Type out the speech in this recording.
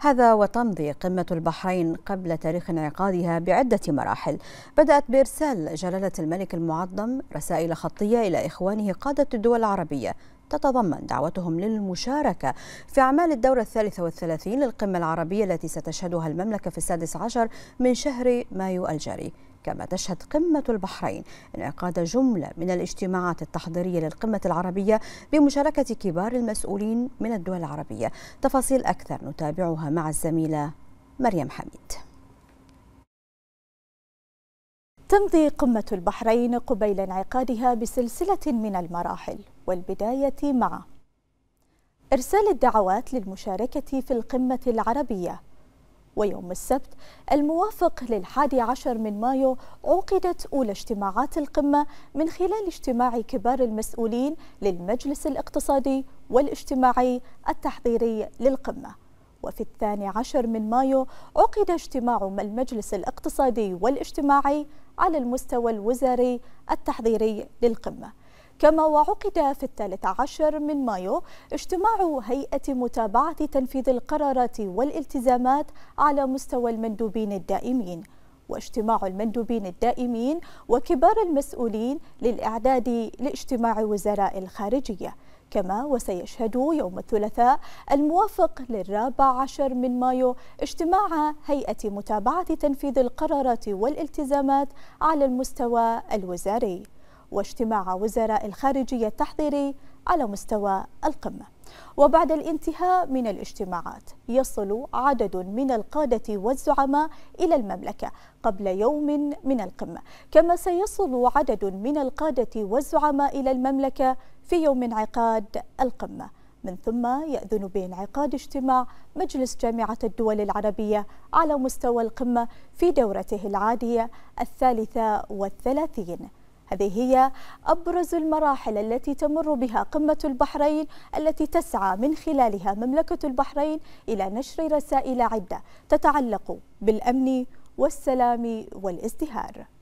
هذا وتمضي قمة البحرين قبل تاريخ انعقادها بعدة مراحل بدأت بإرسال جلالة الملك المعظم رسائل خطية إلى إخوانه قادة الدول العربية تتضمن دعوتهم للمشاركة في أعمال الدورة الثالثة والثلاثين للقمة العربية التي ستشهدها المملكة في السادس عشر من شهر مايو الجاري كما تشهد قمة البحرين انعقاد جملة من الاجتماعات التحضيرية للقمة العربية بمشاركة كبار المسؤولين من الدول العربية تفاصيل أكثر نتابعها مع الزميلة مريم حميد تمضي قمة البحرين قبيل انعقادها بسلسلة من المراحل والبداية مع إرسال الدعوات للمشاركة في القمة العربية ويوم السبت الموافق للحادي عشر من مايو عقدت أولى اجتماعات القمة من خلال اجتماع كبار المسؤولين للمجلس الاقتصادي والاجتماعي التحضيري للقمة وفي الثاني عشر من مايو عقد اجتماع المجلس الاقتصادي والاجتماعي على المستوى الوزاري التحضيري للقمة كما وعقد في الثالث عشر من مايو اجتماع هيئة متابعة تنفيذ القرارات والالتزامات على مستوى المندوبين الدائمين واجتماع المندوبين الدائمين وكبار المسؤولين للإعداد لاجتماع وزراء الخارجية كما وسيشهد يوم الثلاثاء الموافق للرابع عشر من مايو اجتماع هيئة متابعة تنفيذ القرارات والالتزامات على المستوى الوزاري واجتماع وزراء الخارجية التحضيري على مستوى القمة وبعد الانتهاء من الاجتماعات يصل عدد من القادة والزعماء إلى المملكة قبل يوم من القمة كما سيصل عدد من القادة والزعماء إلى المملكة في يوم انعقاد القمة من ثم يأذن بانعقاد اجتماع مجلس جامعة الدول العربية على مستوى القمة في دورته العادية الثالثة والثلاثين هذه هي أبرز المراحل التي تمر بها قمة البحرين التي تسعى من خلالها مملكة البحرين إلى نشر رسائل عدة تتعلق بالأمن والسلام والازدهار